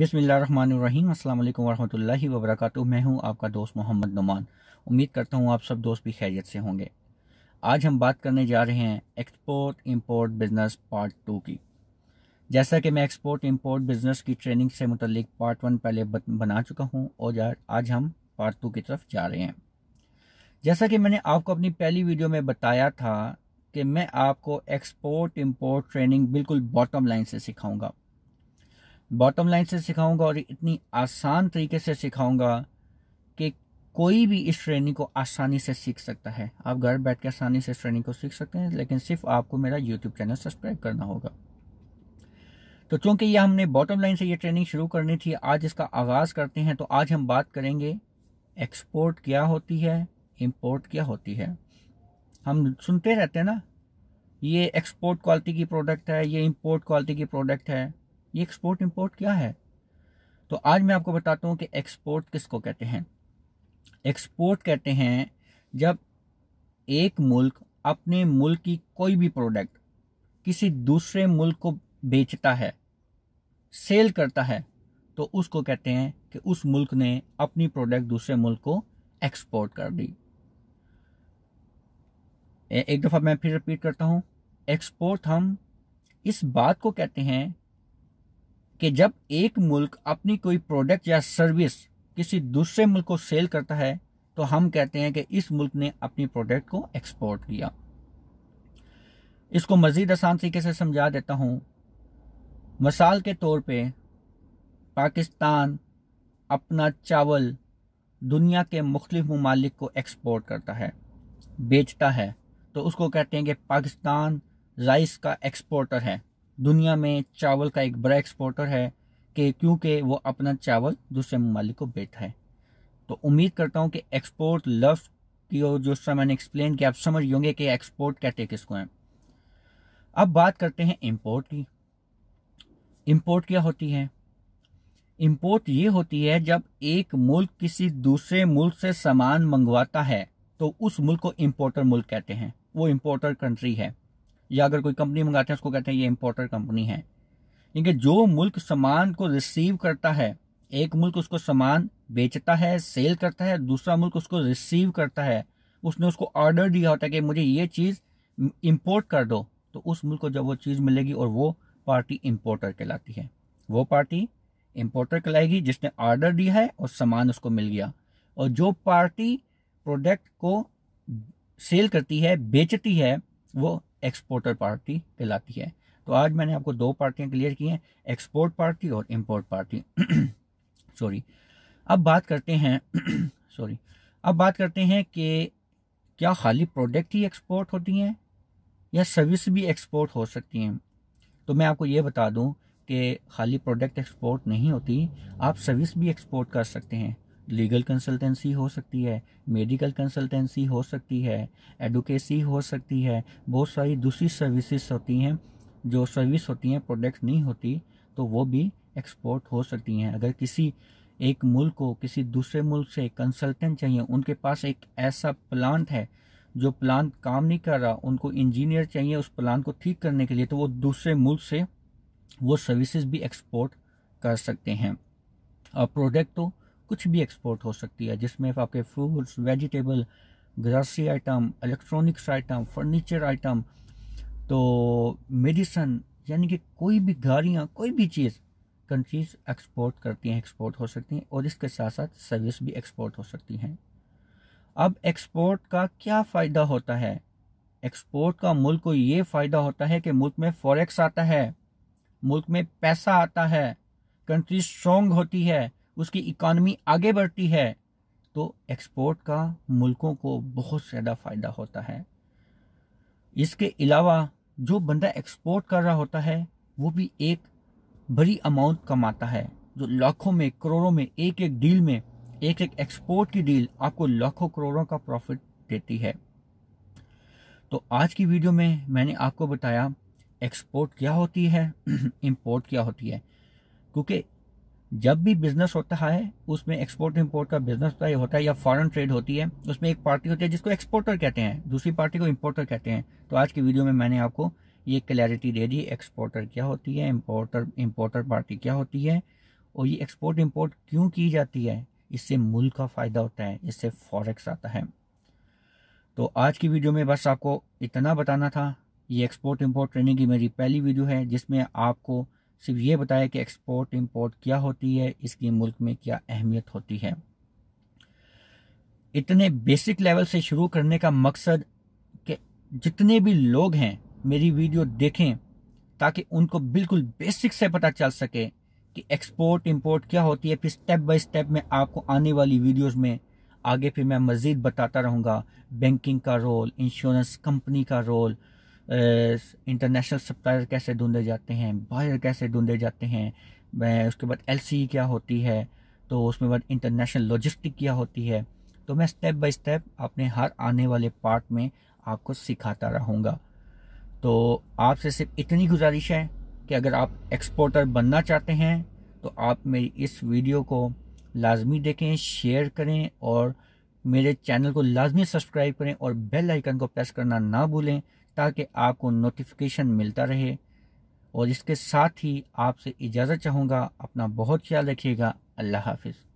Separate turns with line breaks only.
बिसमीम् अल्लाम वरहमल वबरक मैं हूं आपका दोस्त मोहम्मद नुमान उम्मीद करता हूं आप सब दोस्त भी खैरियत से होंगे आज हम बात करने जा रहे हैं export import business part two की जैसा कि मैं एक्सपोर्ट इंपोर्ट बिज़नेस की ट्रेनिंग से मुतलिक पार्ट वन पहले बना चुका हूँ और आज हम पार्ट टू की तरफ जा रहे हैं जैसा कि मैंने आपको अपनी पहली वीडियो में बताया था कि मैं आपको एक्सपोर्ट इम्पोर्ट ट्रेनिंग बिल्कुल बॉटम लाइन से सिखाऊंगा बॉटम लाइन से सिखाऊंगा और इतनी आसान तरीके से सिखाऊंगा कि कोई भी इस ट्रेनिंग को आसानी से सीख सकता है आप घर बैठ के आसानी से इस ट्रेनिंग को सीख सकते हैं लेकिन सिर्फ आपको मेरा यूट्यूब चैनल सब्सक्राइब करना होगा तो चूंकि ये हमने बॉटम लाइन से ये ट्रेनिंग शुरू करनी थी आज इसका आगाज़ करते हैं तो आज हम बात करेंगे एक्सपोर्ट क्या होती है इम्पोर्ट क्या होती है हम सुनते रहते हैं ना ये एक्सपोर्ट क्वालिटी की प्रोडक्ट है ये इम्पोर्ट क्वालिटी की प्रोडक्ट है ये एक्सपोर्ट इम्पोर्ट क्या है तो आज मैं आपको बताता हूँ कि एक्सपोर्ट किसको कहते हैं एक्सपोर्ट कहते हैं जब एक मुल्क अपने मुल्क की कोई भी प्रोडक्ट किसी दूसरे मुल्क को बेचता है सेल करता है तो उसको कहते हैं कि उस मुल्क ने अपनी प्रोडक्ट दूसरे मुल्क को एक्सपोर्ट कर दी एक दफ़ा मैं फिर रिपीट करता हूं एक्सपोर्ट हम इस बात को कहते हैं कि जब एक मुल्क अपनी कोई प्रोडक्ट या सर्विस किसी दूसरे मुल्क को सेल करता है तो हम कहते हैं कि इस मुल्क ने अपनी प्रोडक्ट को एक्सपोर्ट किया इसको मज़ीद आसान तरीके से समझा देता हूँ मिसाल के तौर पे पाकिस्तान अपना चावल दुनिया के मुख्तलिफ ममालिक को एक्सपोर्ट करता है बेचता है तो उसको कहते हैं कि पाकिस्तान राइस का एक्सपोर्टर है दुनिया में चावल का एक बड़ा एक्सपोर्टर है कि क्योंकि वो अपना चावल दूसरे ममालिक को बेचता है तो उम्मीद करता हूँ कि एक्सपोर्ट लफ्स की और जो मैंने एक्सप्लेन किया आप समझ होंगे कि एक्सपोर्ट कहते किसको है अब बात करते हैं इम्पोर्ट की इम्पोर्ट क्या होती है इम्पोर्ट ये होती है जब एक मुल्क किसी दूसरे मुल्क से सामान मंगवाता है तो उस मुल्क को इम्पोर्टर मुल्क कहते हैं वो इम्पोर्टर कंट्री है या अगर कोई कंपनी मंगाते हैं उसको कहते हैं ये इम्पोर्टर कंपनी है क्योंकि जो मुल्क सामान को रिसीव करता है एक मुल्क उसको सामान बेचता है सेल करता है दूसरा मुल्क उसको रिसीव करता है उसने उसको ऑर्डर दिया होता है कि मुझे ये चीज़ इम्पोर्ट कर दो तो उस मुल्क को जब वो चीज़ मिलेगी और वो पार्टी इम्पोर्टर कहलाती है वो पार्टी इम्पोर्टर कहलाएगी जिसने ऑर्डर दिया है और सामान उसको मिल गया और जो पार्टी प्रोडक्ट को सेल करती है बेचती है वो एक्सपोर्टर पार्टी कहलाती है तो आज मैंने आपको दो पार्टियाँ क्लियर की हैं एक्सपोर्ट पार्टी और इम्पोर्ट पार्टी सॉरी अब बात करते हैं सॉरी अब बात करते हैं कि क्या खाली प्रोडक्ट ही एक्सपोर्ट होती हैं या सर्विस भी एक्सपोर्ट हो सकती हैं तो मैं आपको ये बता दूं कि खाली प्रोडक्ट एक्सपोर्ट नहीं होती आप सर्विस भी एक्सपोर्ट कर सकते हैं लीगल कंसल्टेंसी हो सकती है मेडिकल कंसल्टेंसी हो सकती है एडुकेसी हो सकती है बहुत सारी दूसरी सर्विसेज होती हैं जो सर्विस होती हैं प्रोडक्ट नहीं होती तो वो भी एक्सपोर्ट हो सकती हैं अगर किसी एक मुल्क को किसी दूसरे मुल्क से कंसल्टेंट चाहिए उनके पास एक ऐसा प्लांट है जो प्लांट काम नहीं कर रहा उनको इंजीनियर चाहिए उस प्लांट को ठीक करने के लिए तो वो दूसरे मुल्क से वो सर्विसेज भी एक्सपोर्ट कर सकते हैं और प्रोडक्ट तो कुछ भी एक्सपोर्ट हो सकती है जिसमें आपके fruits vegetable grocery item electronics item furniture item तो मेडिसन यानी कि कोई भी गाड़ियाँ कोई भी चीज़ कंट्रीज़ एक्सपोर्ट करती हैं एक्सपोर्ट हो सकती हैं और इसके साथ साथ सर्विस भी एक्सपोर्ट हो सकती हैं अब एक्सपोर्ट का क्या फ़ायदा होता है एक्सपोर्ट का मुल्क को ये फ़ायदा होता है कि मुल्क में फॉरेक्स आता है मुल्क में पैसा आता है कंट्री स्ट्रॉन्ग होती है उसकी इकॉनमी आगे बढ़ती है तो एक्सपोर्ट का मुल्कों को बहुत ज़्यादा फ़ायदा होता है इसके अलावा जो बंदा एक्सपोर्ट कर रहा होता है वो भी एक बड़ी अमाउंट कमाता है जो लाखों में करोड़ों में एक एक डील में एक एक एक्सपोर्ट की डील आपको लाखों करोड़ों का प्रॉफिट देती है तो आज की वीडियो में मैंने आपको बताया एक्सपोर्ट क्या होती है इम्पोर्ट क्या होती है क्योंकि जब भी बिजनेस होता है उसमें एक्सपोर्ट इम्पोर्ट का बिजनेस होता है या फॉरेन ट्रेड होती है उसमें एक पार्टी होती है जिसको एक्सपोर्टर कहते हैं दूसरी पार्टी को इम्पोर्टर कहते हैं तो आज की वीडियो में मैंने आपको ये क्लैरिटी दे दी एक्सपोर्टर क्या होती है इम्पोर्टर इम्पोर्टर पार्टी क्या होती है और ये एक्सपोर्ट इम्पोर्ट क्यों की जाती है इससे मुल्क का फ़ायदा होता है इससे फॉरेक्स आता है तो आज की वीडियो में बस आपको इतना बताना था ये एक्सपोर्ट इम्पोर्ट ट्रेनिंग की मेरी पहली वीडियो है जिसमें आपको सिर्फ ये बताया कि एक्सपोर्ट इंपोर्ट क्या होती है इसकी मुल्क में क्या अहमियत होती है इतने बेसिक लेवल से शुरू करने का मकसद कि जितने भी लोग हैं मेरी वीडियो देखें ताकि उनको बिल्कुल बेसिक से पता चल सके कि एक्सपोर्ट इंपोर्ट क्या होती है फिर स्टेप बाय स्टेप में आपको आने वाली वीडियोस में आगे फिर मैं मज़ीद बताता रहूँगा बैंकिंग का रोल इंश्योरेंस कंपनी का रोल इंटरनेशनल सप्लायर कैसे ढूंढे जाते हैं बायर कैसे ढूंढे जाते हैं उसके बाद एल e क्या होती है तो उसमें बाद इंटरनेशनल लॉजिस्टिक क्या होती है तो मैं स्टेप बाय स्टेप अपने हर आने वाले पार्ट में आपको सिखाता रहूँगा तो आपसे सिर्फ इतनी गुजारिश है कि अगर आप एक्सपोर्टर बनना चाहते हैं तो आप मेरी इस वीडियो को लाजमी देखें शेयर करें और मेरे चैनल को लाजमी सब्सक्राइब करें और बेल आइकन को प्रेस करना ना भूलें ताकि आपको नोटिफिकेशन मिलता रहे और इसके साथ ही आपसे इजाज़त चाहूँगा अपना बहुत ख्याल रखिएगा अल्लाह हाफिज़